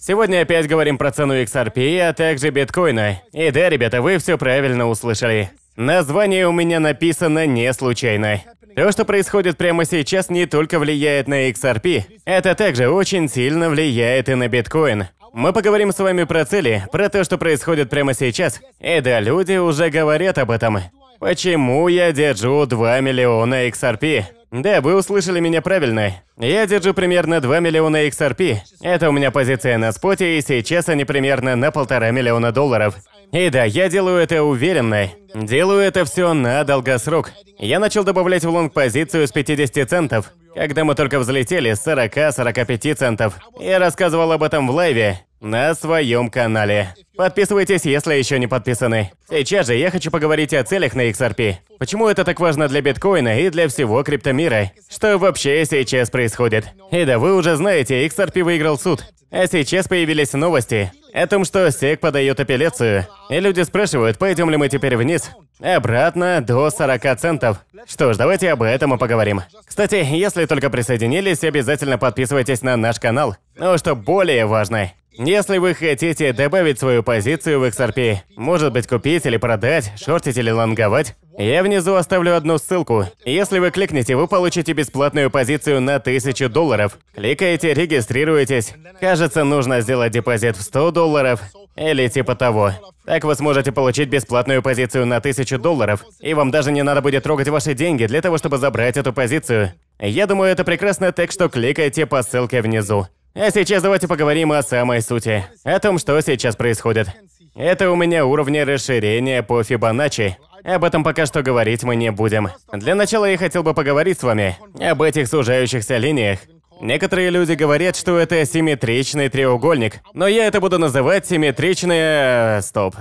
Сегодня опять говорим про цену XRP, а также биткоина. И да, ребята, вы все правильно услышали. Название у меня написано не случайно. То, что происходит прямо сейчас, не только влияет на XRP, это также очень сильно влияет и на биткоин. Мы поговорим с вами про цели, про то, что происходит прямо сейчас. И да, люди уже говорят об этом. Почему я держу 2 миллиона XRP? Да, вы услышали меня правильно. Я держу примерно 2 миллиона XRP. Это у меня позиция на споте, и сейчас они примерно на полтора миллиона долларов. И да, я делаю это уверенно. Делаю это все на долгосрок. Я начал добавлять в лонг позицию с 50 центов, когда мы только взлетели с 40-45 центов. Я рассказывал об этом в лайве на своем канале. Подписывайтесь, если еще не подписаны. Сейчас же я хочу поговорить о целях на XRP. Почему это так важно для биткоина и для всего криптомира? Что вообще сейчас происходит? И да, вы уже знаете, XRP выиграл суд. А сейчас появились новости о том, что SEC подает апелляцию. И люди спрашивают, пойдем ли мы теперь вниз, обратно до 40 центов. Что ж, давайте об этом и поговорим. Кстати, если только присоединились, обязательно подписывайтесь на наш канал. Но ну, что более важно, если вы хотите добавить свою позицию в XRP, может быть купить или продать, шортить или лонговать, я внизу оставлю одну ссылку. Если вы кликнете, вы получите бесплатную позицию на 1000 долларов. Кликаете, регистрируетесь. Кажется, нужно сделать депозит в 100 долларов или типа того. Так вы сможете получить бесплатную позицию на 1000 долларов, и вам даже не надо будет трогать ваши деньги для того, чтобы забрать эту позицию. Я думаю, это прекрасно, так что кликайте по ссылке внизу. А сейчас давайте поговорим о самой сути, о том, что сейчас происходит. Это у меня уровни расширения по Фибоначчи. Об этом пока что говорить мы не будем. Для начала я хотел бы поговорить с вами об этих сужающихся линиях. Некоторые люди говорят, что это симметричный треугольник, но я это буду называть симметричные... Э, стоп.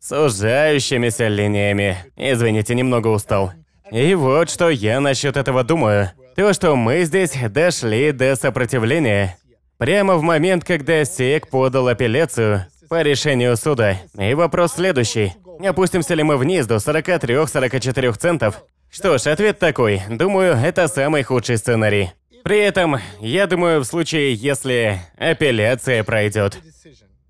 Сужающимися линиями. Извините, немного устал. И вот что я насчет этого думаю. То, что мы здесь дошли до сопротивления. Прямо в момент, когда Сиек подал апелляцию по решению суда. И вопрос следующий. Опустимся ли мы вниз до 43-44 центов? Что ж, ответ такой. Думаю, это самый худший сценарий. При этом, я думаю, в случае, если апелляция пройдет.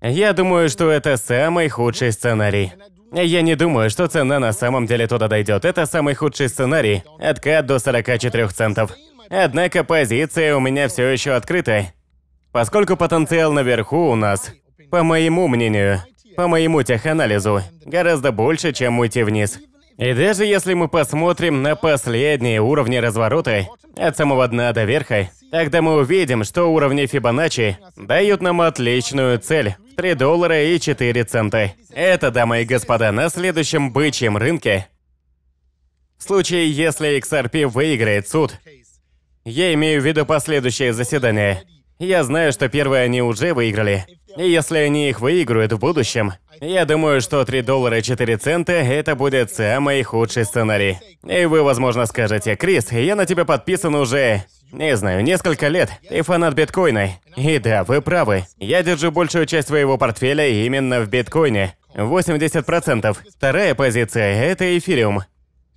Я думаю, что это самый худший сценарий. Я не думаю, что цена на самом деле туда дойдет. Это самый худший сценарий. Откат до 44 центов. Однако позиция у меня все еще открытая. Поскольку потенциал наверху у нас, по моему мнению, по моему теханализу, гораздо больше, чем уйти вниз. И даже если мы посмотрим на последние уровни разворота, от самого дна до верха, тогда мы увидим, что уровни Фибоначчи дают нам отличную цель – 3 доллара и 4 цента. Это, дамы и господа, на следующем бычьем рынке. В случае, если XRP выиграет суд, я имею в виду последующее заседание – я знаю, что первые они уже выиграли. И если они их выиграют в будущем, я думаю, что 3 доллара 4 цента – это будет самый худший сценарий. И вы, возможно, скажете, «Крис, я на тебя подписан уже не знаю, несколько лет. Ты фанат биткоина. И да, вы правы. Я держу большую часть своего портфеля именно в биткоине. 80%. Вторая позиция – это эфириум.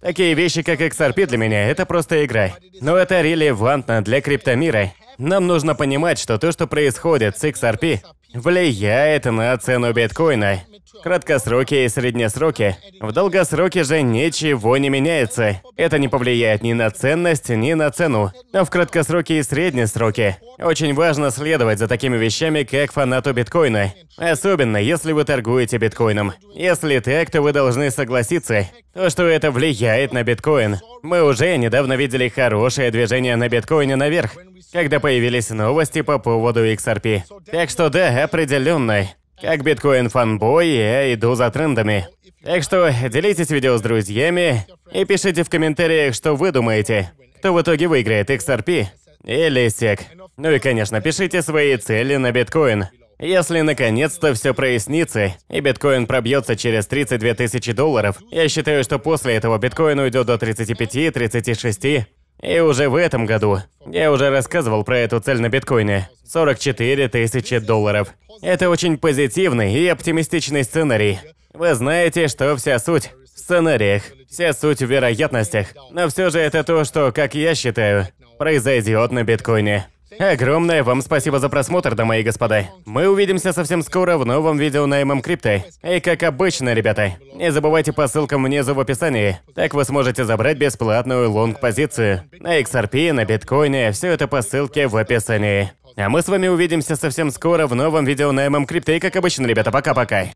Такие вещи, как XRP для меня, это просто игра. Но это релевантно для криптомира. Нам нужно понимать, что то, что происходит с XRP, влияет на цену биткоина краткосроке и среднесроке. В долгосроке же ничего не меняется. Это не повлияет ни на ценность, ни на цену. Но в краткосроке и среднесроке очень важно следовать за такими вещами, как фанату биткоина. Особенно, если вы торгуете биткоином. Если так, то вы должны согласиться, то, что это влияет на биткоин. Мы уже недавно видели хорошее движение на биткоине наверх, когда появились новости по поводу XRP. Так что да, определенно. Как биткоин-фанбой, я иду за трендами. Так что делитесь видео с друзьями и пишите в комментариях, что вы думаете. Кто в итоге выиграет, XRP или SEC. Ну и, конечно, пишите свои цели на биткоин. Если наконец-то все прояснится, и биткоин пробьется через 32 тысячи долларов, я считаю, что после этого биткоин уйдет до 35-36, и уже в этом году, я уже рассказывал про эту цель на биткоине, 44 тысячи долларов. Это очень позитивный и оптимистичный сценарий. Вы знаете, что вся суть в сценариях, вся суть в вероятностях, но все же это то, что, как я считаю, произойдет на биткоине. Огромное вам спасибо за просмотр, дамы и господа. Мы увидимся совсем скоро в новом видео на ММ Крипты. И как обычно, ребята, не забывайте по ссылкам внизу в описании. Так вы сможете забрать бесплатную лонг-позицию. На XRP, на биткоине, все это по ссылке в описании. А мы с вами увидимся совсем скоро в новом видео на ММ Крипты. И как обычно, ребята, пока-пока.